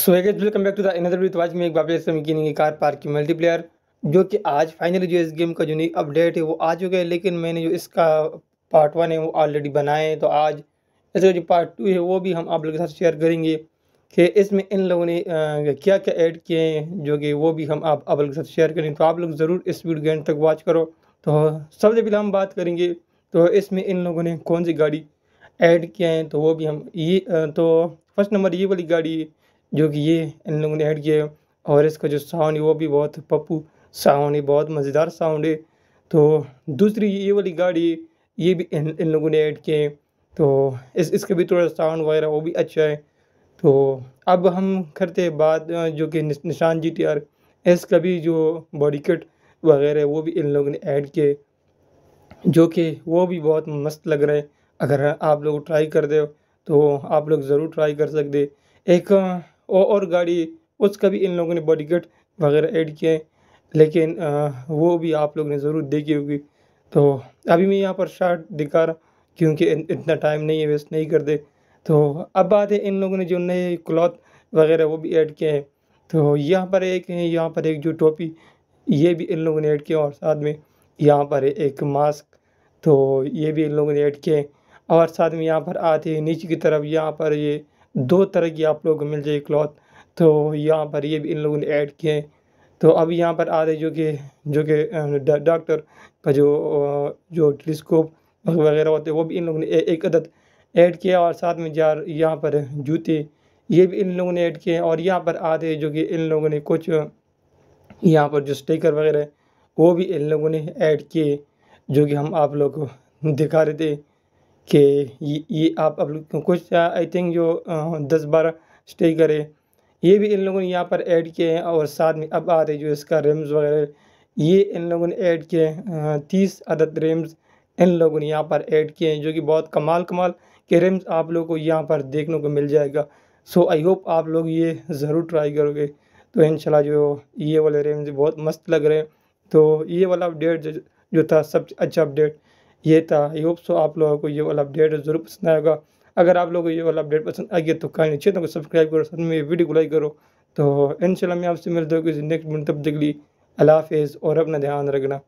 so so, welcome back to the इनदर with आज में एक बार से गिनेंगे कार पार्क की मल्टीप्लेयर जो कि आज फाइनली जो इस गेम का जो नई अपडेट है वो आ चुका है लेकिन मैंने जो इसका पार्ट वन है वो ऑलरेडी बनाए हैं तो आज इसका जो पार्ट टू है वो भी हम आप लोगों के साथ शेयर करेंगे कि इसमें इन लोगों ने क्या क्या ऐड किए हैं जो कि वो भी हम आप लोगों के साथ शेयर करेंगे तो आप लोग ज़रूर इस वीडियो गेंद तक वॉच करो तो सबसे पहले हम बात करेंगे तो इसमें इन लोगों ने कौन सी गाड़ी ऐड किया है तो वो भी हम ये तो फर्स्ट नंबर ये वाली गाड़ी जो कि ये इन लोगों ने ऐड किया है और इसका जो साउंड है वो भी बहुत पप्पू साउंड है बहुत मज़ेदार साउंड है तो दूसरी ये वाली गाड़ी ये भी इन इन लोगों ने ऐड किए हैं तो इस इसका भी थोड़ा साउंड वगैरह वो भी अच्छा है तो अब हम करते हैं बात जो कि निशान जी टी आर इसका भी जो बॉडी कट वगैरह वो भी इन लोगों ने ऐड किए जो कि वो भी बहुत मस्त लग रहा है अगर आप लोग ट्राई कर दे तो आप लोग ज़रूर ट्राई कर सकते एक और, और गाड़ी उसका भी इन लोगों ने बॉडी गार्ड वगैरह ऐड किया है लेकिन आ, वो भी आप लोग ने ज़रूर देखी होगी तो अभी मैं यहाँ पर शार्ट दिखा रहा क्योंकि इतना टाइम नहीं है वेस्ट नहीं कर दे तो अब बात है इन लोगों ने जो नए क्लॉथ वगैरह वो भी ऐड किए हैं तो यहाँ पर एक है यहाँ पर एक जो टोपी ये भी इन लोगों ने ऐड किया और साथ में यहाँ पर एक मास्क तो ये भी इन लोगों ने ऐड किए और साथ में यहाँ पर आते हैं नीचे की तरफ यहाँ पर ये दो तरह की आप लोगों को मिल जाएगी क्लॉथ तो यहाँ पर ये भी इन लोगों ने ऐड किए हैं तो अब यहाँ पर आ रहे जो कि जो कि डॉक्टर का जो जो टेलीस्कोप वगैरह होते हैं वो भी इन लोगों ने एक अदद ऐड किया और साथ में जार यहाँ पर जूते ये भी इन लोगों ने ऐड किए हैं और यहाँ पर आ रहे जो कि इन लोगों ने कुछ यहाँ पर जो स्टेकर वगैरह वो भी इन लोगों ने ऐड किए जो कि हम आप लोग को दिखा रहे थे कि ये ये आप अब कुछ आई थिंक जो दस बारह स्टे करे ये भी इन लोगों ने यहाँ पर ऐड किए हैं और साथ में अब आ रहे जो इसका रेम्स वगैरह ये इन लोगों ने ऐड किए हैं तीस अदद रेम्स इन लोगों ने यहाँ पर ऐड किए हैं जो कि बहुत कमाल कमाल के रेम्स आप लोगों को यहाँ पर देखने को मिल जाएगा सो आई होप आप लोग ये ज़रूर ट्राई करोगे तो इन जो ये वाले रेम्स बहुत मस्त लग रहे हैं तो ये वाला अपडेट जो था सबसे अच्छा अपडेट ये था आई होप सो आप लोगों को ये वाला अपडेट ज़रूर पसंद आएगा अगर आप लोगों को ये वाला अपडेट पसंद आ गया तो कहीं नीचे को सब्सक्राइब करो साथ में वीडियो को लाइक करो तो इन मैं आपसे मिलता हूँ किसी नेक्स्ट मिनट तब तक लिए अल्लाह हाफिज़ और अपना ध्यान रखना